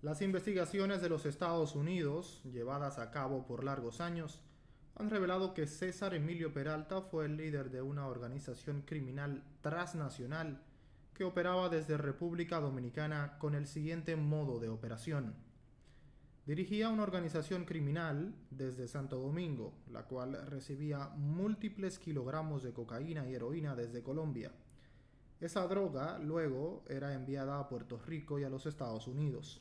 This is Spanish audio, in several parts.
Las investigaciones de los Estados Unidos, llevadas a cabo por largos años, han revelado que César Emilio Peralta fue el líder de una organización criminal transnacional que operaba desde República Dominicana con el siguiente modo de operación. Dirigía una organización criminal desde Santo Domingo, la cual recibía múltiples kilogramos de cocaína y heroína desde Colombia. Esa droga luego era enviada a Puerto Rico y a los Estados Unidos.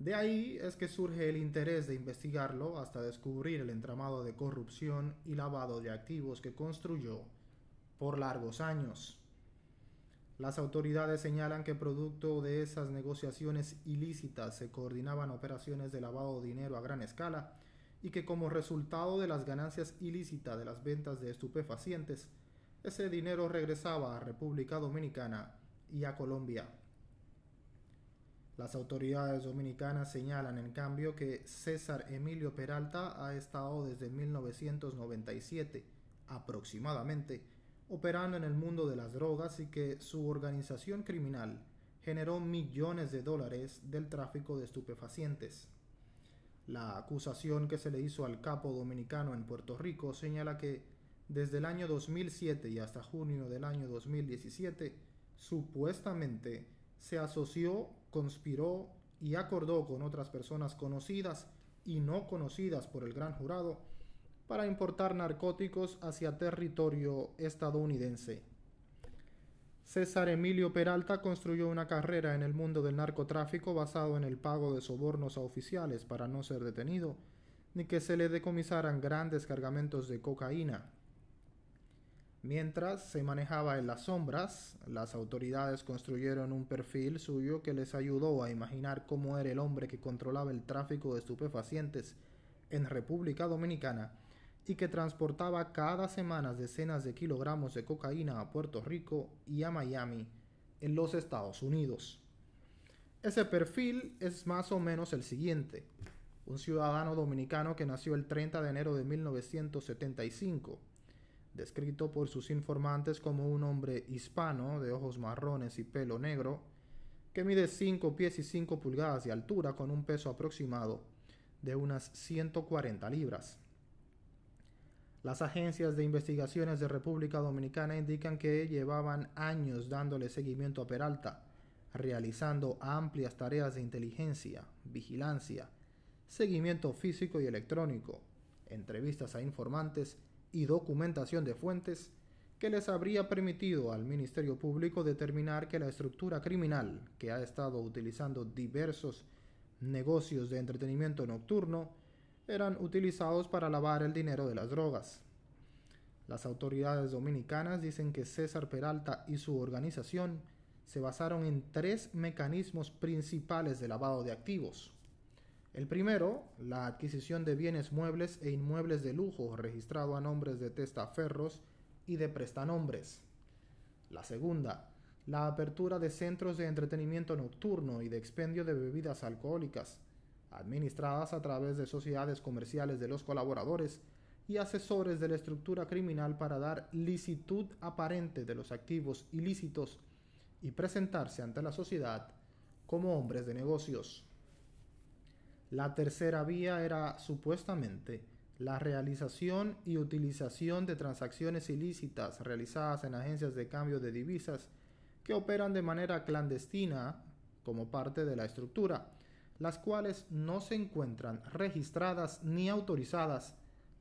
De ahí es que surge el interés de investigarlo hasta descubrir el entramado de corrupción y lavado de activos que construyó por largos años. Las autoridades señalan que producto de esas negociaciones ilícitas se coordinaban operaciones de lavado de dinero a gran escala y que como resultado de las ganancias ilícitas de las ventas de estupefacientes, ese dinero regresaba a República Dominicana y a Colombia. Las autoridades dominicanas señalan, en cambio, que César Emilio Peralta ha estado desde 1997 aproximadamente operando en el mundo de las drogas y que su organización criminal generó millones de dólares del tráfico de estupefacientes. La acusación que se le hizo al capo dominicano en Puerto Rico señala que desde el año 2007 y hasta junio del año 2017, supuestamente se asoció conspiró y acordó con otras personas conocidas y no conocidas por el gran jurado para importar narcóticos hacia territorio estadounidense. César Emilio Peralta construyó una carrera en el mundo del narcotráfico basado en el pago de sobornos a oficiales para no ser detenido, ni que se le decomisaran grandes cargamentos de cocaína, Mientras se manejaba en las sombras, las autoridades construyeron un perfil suyo que les ayudó a imaginar cómo era el hombre que controlaba el tráfico de estupefacientes en República Dominicana y que transportaba cada semana decenas de kilogramos de cocaína a Puerto Rico y a Miami, en los Estados Unidos. Ese perfil es más o menos el siguiente. Un ciudadano dominicano que nació el 30 de enero de 1975 descrito por sus informantes como un hombre hispano de ojos marrones y pelo negro, que mide 5 pies y 5 pulgadas de altura con un peso aproximado de unas 140 libras. Las agencias de investigaciones de República Dominicana indican que llevaban años dándole seguimiento a Peralta, realizando amplias tareas de inteligencia, vigilancia, seguimiento físico y electrónico, entrevistas a informantes, y documentación de fuentes que les habría permitido al Ministerio Público determinar que la estructura criminal que ha estado utilizando diversos negocios de entretenimiento nocturno eran utilizados para lavar el dinero de las drogas. Las autoridades dominicanas dicen que César Peralta y su organización se basaron en tres mecanismos principales de lavado de activos. El primero, la adquisición de bienes muebles e inmuebles de lujo registrado a nombres de testaferros y de prestanombres. La segunda, la apertura de centros de entretenimiento nocturno y de expendio de bebidas alcohólicas, administradas a través de sociedades comerciales de los colaboradores y asesores de la estructura criminal para dar licitud aparente de los activos ilícitos y presentarse ante la sociedad como hombres de negocios. La tercera vía era supuestamente la realización y utilización de transacciones ilícitas realizadas en agencias de cambio de divisas que operan de manera clandestina como parte de la estructura, las cuales no se encuentran registradas ni autorizadas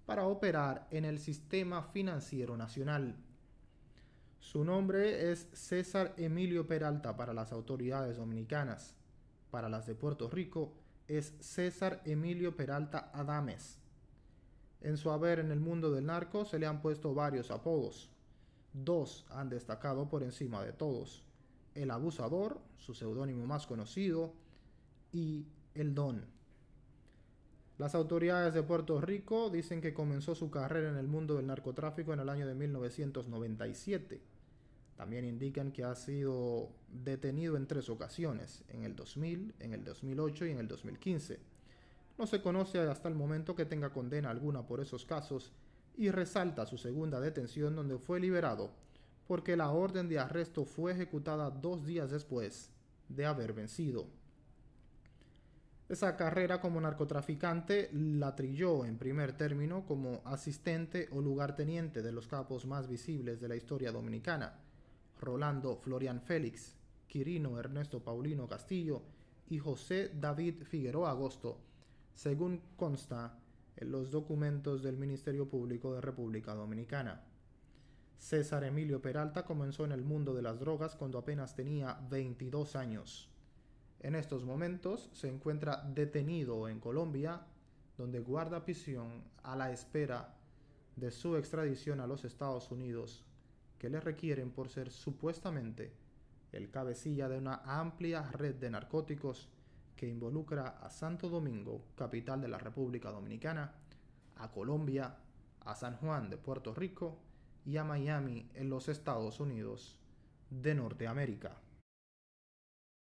para operar en el sistema financiero nacional. Su nombre es César Emilio Peralta para las autoridades dominicanas. Para las de Puerto Rico, es César Emilio Peralta Adames. En su haber en el mundo del narco se le han puesto varios apodos. Dos han destacado por encima de todos. El abusador, su seudónimo más conocido, y el don. Las autoridades de Puerto Rico dicen que comenzó su carrera en el mundo del narcotráfico en el año de 1997 también indican que ha sido detenido en tres ocasiones, en el 2000, en el 2008 y en el 2015. No se conoce hasta el momento que tenga condena alguna por esos casos y resalta su segunda detención donde fue liberado, porque la orden de arresto fue ejecutada dos días después de haber vencido. Esa carrera como narcotraficante la trilló en primer término como asistente o lugarteniente de los capos más visibles de la historia dominicana Rolando Florian Félix, Quirino Ernesto Paulino Castillo y José David Figueroa Agosto, según consta en los documentos del Ministerio Público de República Dominicana. César Emilio Peralta comenzó en el mundo de las drogas cuando apenas tenía 22 años. En estos momentos se encuentra detenido en Colombia, donde guarda prisión a la espera de su extradición a los Estados Unidos que le requieren por ser supuestamente el cabecilla de una amplia red de narcóticos que involucra a Santo Domingo, capital de la República Dominicana, a Colombia, a San Juan de Puerto Rico y a Miami en los Estados Unidos de Norteamérica.